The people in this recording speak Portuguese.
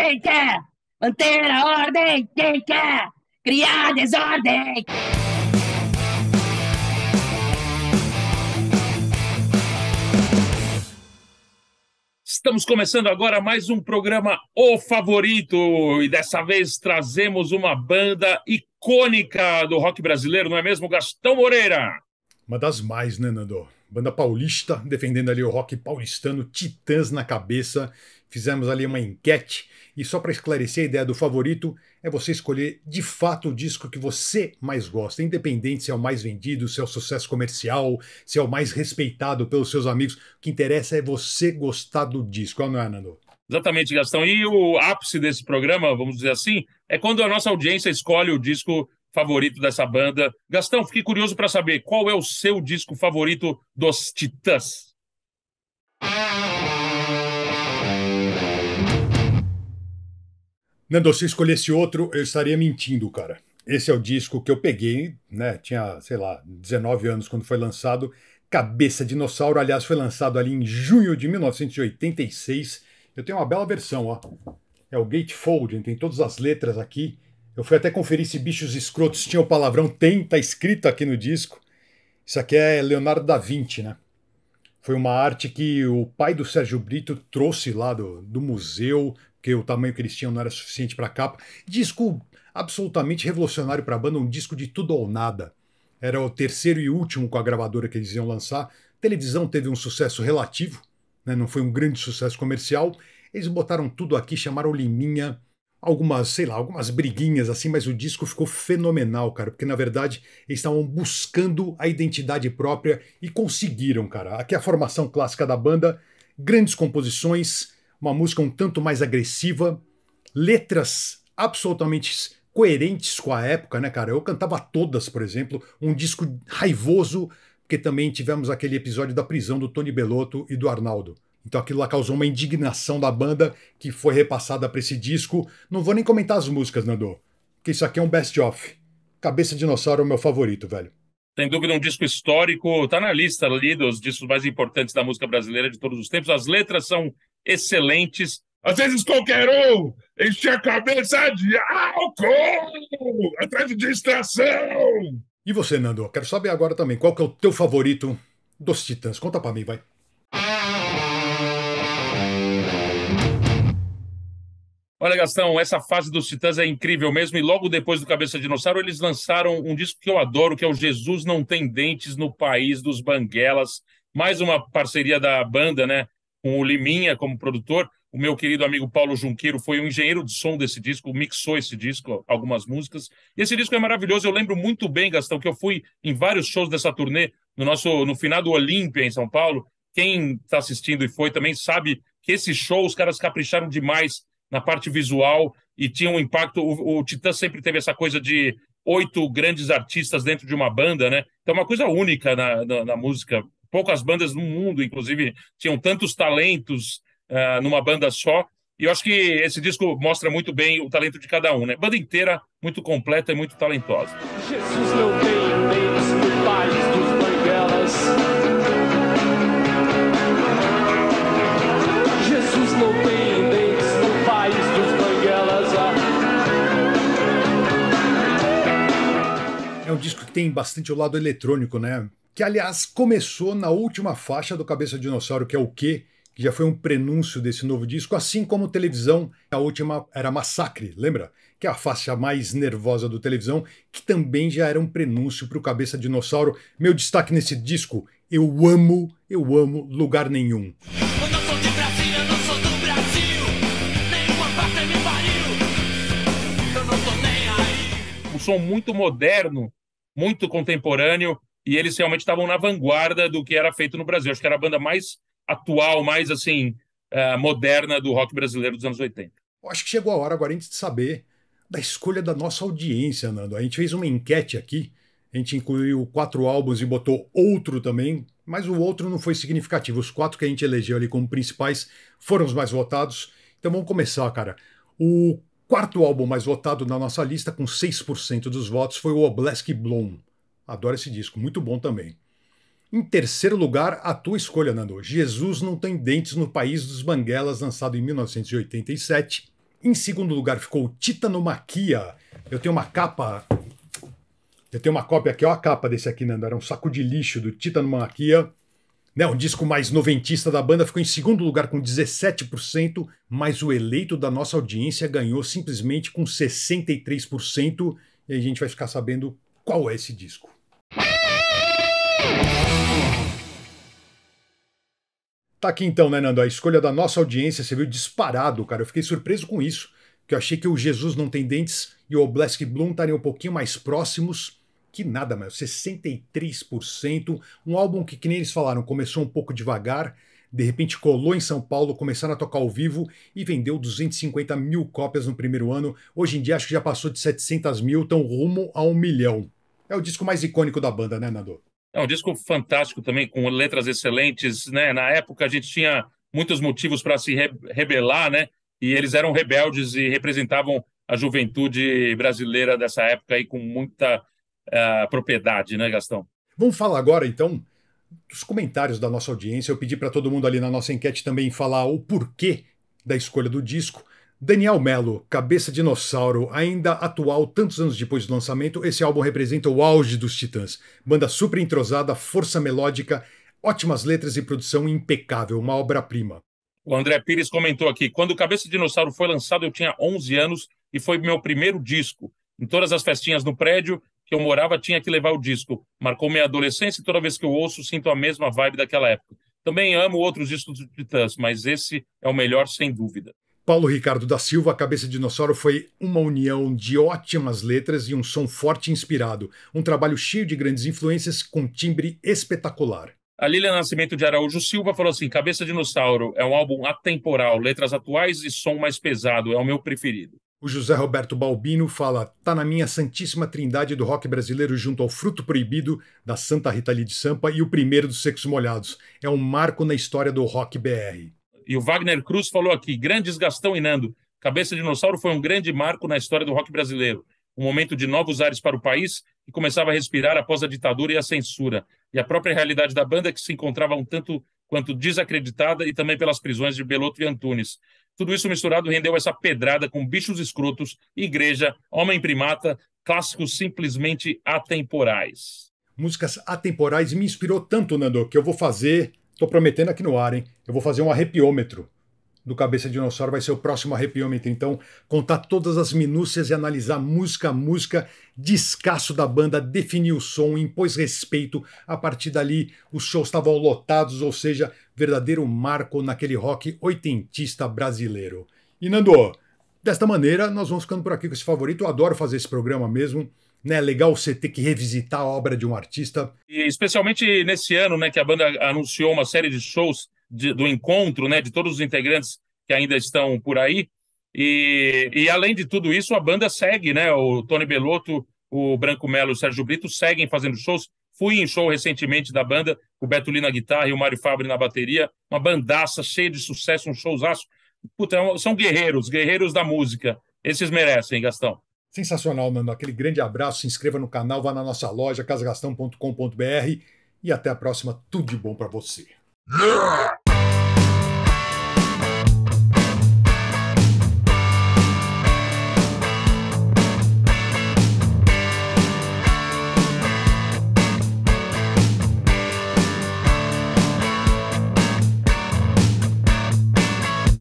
Quem quer manter a ordem? Quem quer criar desordem? Estamos começando agora mais um programa O Favorito e dessa vez trazemos uma banda icônica do rock brasileiro, não é mesmo, Gastão Moreira? Uma das mais, né, Nando? banda paulista, defendendo ali o rock paulistano, Titãs na cabeça. Fizemos ali uma enquete e só para esclarecer a ideia do favorito é você escolher de fato o disco que você mais gosta, independente se é o mais vendido, se é o sucesso comercial, se é o mais respeitado pelos seus amigos. O que interessa é você gostar do disco, não é, Nando? Exatamente, Gastão. E o ápice desse programa, vamos dizer assim, é quando a nossa audiência escolhe o disco favorito dessa banda. Gastão, fiquei curioso para saber qual é o seu disco favorito dos Titãs. Nando, se escolhesse outro, eu estaria mentindo, cara. Esse é o disco que eu peguei, né? Tinha, sei lá, 19 anos quando foi lançado. Cabeça Dinossauro, aliás, foi lançado ali em junho de 1986. Eu tenho uma bela versão, ó. É o Gatefold, tem todas as letras aqui. Eu fui até conferir se Bichos Escrotos tinha o palavrão. Tem, tá escrito aqui no disco. Isso aqui é Leonardo da Vinci, né? Foi uma arte que o pai do Sérgio Brito trouxe lá do, do museu, porque o tamanho que eles tinham não era suficiente para capa. Disco absolutamente revolucionário para a banda, um disco de tudo ou nada. Era o terceiro e último com a gravadora que eles iam lançar. A televisão teve um sucesso relativo, né? não foi um grande sucesso comercial. Eles botaram tudo aqui, chamaram Liminha, algumas, sei lá, algumas briguinhas assim, mas o disco ficou fenomenal, cara, porque na verdade eles estavam buscando a identidade própria e conseguiram, cara. Aqui a formação clássica da banda, grandes composições, uma música um tanto mais agressiva, letras absolutamente coerentes com a época, né, cara? Eu cantava todas, por exemplo, um disco raivoso, porque também tivemos aquele episódio da prisão do Tony Bellotto e do Arnaldo. Então aquilo lá causou uma indignação da banda que foi repassada para esse disco. Não vou nem comentar as músicas, Nando, porque isso aqui é um best-of. Cabeça de Dinossauro é o meu favorito, velho. Sem dúvida, um disco histórico. Está na lista ali dos discos mais importantes da música brasileira de todos os tempos. As letras são excelentes. Às vezes qualquer um enche a cabeça de álcool atrás de distração. E você, Nando? Quero saber agora também qual que é o teu favorito dos Titãs. Conta para mim, vai. Olha, Gastão, essa fase dos Titãs é incrível mesmo. E logo depois do Cabeça Dinossauro, eles lançaram um disco que eu adoro, que é o Jesus Não Tem Dentes no País dos Banguelas. Mais uma parceria da banda, né? Com o Liminha como produtor. O meu querido amigo Paulo Junqueiro foi o engenheiro de som desse disco, mixou esse disco, algumas músicas. E esse disco é maravilhoso. Eu lembro muito bem, Gastão, que eu fui em vários shows dessa turnê no nosso no final do Olímpia em São Paulo. Quem está assistindo e foi também sabe que esse show os caras capricharam demais na parte visual e tinha um impacto. O, o Titã sempre teve essa coisa de oito grandes artistas dentro de uma banda, né? Então, é uma coisa única na, na, na música. Poucas bandas no mundo, inclusive, tinham tantos talentos uh, numa banda só. E eu acho que esse disco mostra muito bem o talento de cada um, né? Banda inteira muito completa e muito talentosa. Jesus meu Deus. tem bastante o lado eletrônico, né? Que aliás começou na última faixa do Cabeça Dinossauro, que é o quê? Que já foi um prenúncio desse novo disco, assim como televisão, a última era Massacre, lembra? Que é a faixa mais nervosa do televisão, que também já era um prenúncio para o Cabeça Dinossauro. Meu destaque nesse disco, eu amo, eu amo lugar nenhum. um som muito moderno muito contemporâneo, e eles realmente estavam na vanguarda do que era feito no Brasil. Acho que era a banda mais atual, mais assim, uh, moderna do rock brasileiro dos anos 80. acho que chegou a hora agora a gente saber da escolha da nossa audiência, Nando. A gente fez uma enquete aqui, a gente incluiu quatro álbuns e botou outro também, mas o outro não foi significativo. Os quatro que a gente elegeu ali como principais foram os mais votados. Então vamos começar, cara. O quarto álbum mais votado na nossa lista, com 6% dos votos, foi o Oblesk Bloom. Adoro esse disco, muito bom também. Em terceiro lugar, a tua escolha, Nando. Jesus Não Tem Dentes no País dos Banguelas, lançado em 1987. Em segundo lugar ficou Titanomaquia. Eu tenho uma capa. Eu tenho uma cópia aqui, olha a capa desse aqui, Nando. Era um saco de lixo do Titanomaquia. Né, o disco mais noventista da banda ficou em segundo lugar com 17%, mas o eleito da nossa audiência ganhou simplesmente com 63%, e a gente vai ficar sabendo qual é esse disco. Tá aqui então, né, Nando? A escolha da nossa audiência, você viu disparado, cara. Eu fiquei surpreso com isso, que eu achei que o Jesus Não Tem Dentes e o Oblasky Bloom estariam um pouquinho mais próximos, que nada, meu, 63%. Um álbum que, que nem eles falaram, começou um pouco devagar, de repente colou em São Paulo, começaram a tocar ao vivo e vendeu 250 mil cópias no primeiro ano. Hoje em dia acho que já passou de 700 mil, estão rumo a um milhão. É o disco mais icônico da banda, né, Nando? É um disco fantástico também, com letras excelentes, né? Na época a gente tinha muitos motivos para se re rebelar, né? E eles eram rebeldes e representavam a juventude brasileira dessa época aí com muita a é, propriedade, né, Gastão? Vamos falar agora, então, dos comentários da nossa audiência. Eu pedi para todo mundo ali na nossa enquete também falar o porquê da escolha do disco. Daniel Mello, Cabeça Dinossauro, ainda atual tantos anos depois do lançamento, esse álbum representa o auge dos Titãs. Banda super entrosada, força melódica, ótimas letras e produção impecável, uma obra-prima. O André Pires comentou aqui: quando Cabeça Dinossauro foi lançado, eu tinha 11 anos e foi meu primeiro disco. Em todas as festinhas no prédio, que eu morava tinha que levar o disco. Marcou minha adolescência e toda vez que eu ouço, sinto a mesma vibe daquela época. Também amo outros discos do Titãs, mas esse é o melhor sem dúvida. Paulo Ricardo da Silva, Cabeça de Dinossauro, foi uma união de ótimas letras e um som forte e inspirado. Um trabalho cheio de grandes influências com timbre espetacular. A Lilian Nascimento de Araújo Silva falou assim: Cabeça de Dinossauro é um álbum atemporal, letras atuais e som mais pesado, é o meu preferido. O José Roberto Balbino fala: tá na minha Santíssima Trindade do rock brasileiro junto ao Fruto Proibido, da Santa Rita Lee de Sampa e o primeiro dos Sexos Molhados. É um marco na história do rock BR. E o Wagner Cruz falou aqui: grandes Gastão e Nando. Cabeça de Dinossauro foi um grande marco na história do rock brasileiro. Um momento de novos ares para o país que começava a respirar após a ditadura e a censura. E a própria realidade da banda que se encontrava um tanto quanto desacreditada e também pelas prisões de Beloto e Antunes. Tudo isso misturado rendeu essa pedrada com bichos escrotos, igreja, homem primata, clássicos simplesmente atemporais. Músicas atemporais me inspirou tanto, Nando, que eu vou fazer, tô prometendo aqui no ar, hein? Eu vou fazer um arrepiômetro do Cabeça de Dinossauro vai ser o próximo arrepiômetro. Então, contar todas as minúcias e analisar música a música, descasso da banda, definir o som, impôs respeito. A partir dali, os shows estavam lotados, ou seja, verdadeiro marco naquele rock oitentista brasileiro. E Nando, desta maneira, nós vamos ficando por aqui com esse favorito. Eu adoro fazer esse programa mesmo né? É legal você ter que revisitar a obra de um artista. E especialmente nesse ano, né, que a banda anunciou uma série de shows de, do encontro, né, de todos os integrantes que ainda estão por aí. E, e além de tudo isso, a banda segue, né? O Tony Belotto, o Branco Melo e o Sérgio Brito seguem fazendo shows. Fui em show recentemente da banda, o Beto Lina na guitarra e o Mário Fabri na bateria. Uma bandaça cheia de sucesso, um showzaço. Puta, é são guerreiros, guerreiros da música. Esses merecem, Gastão. Sensacional, mano. Aquele grande abraço. Se inscreva no canal, vá na nossa loja, casagastão.com.br e até a próxima. Tudo de bom para você.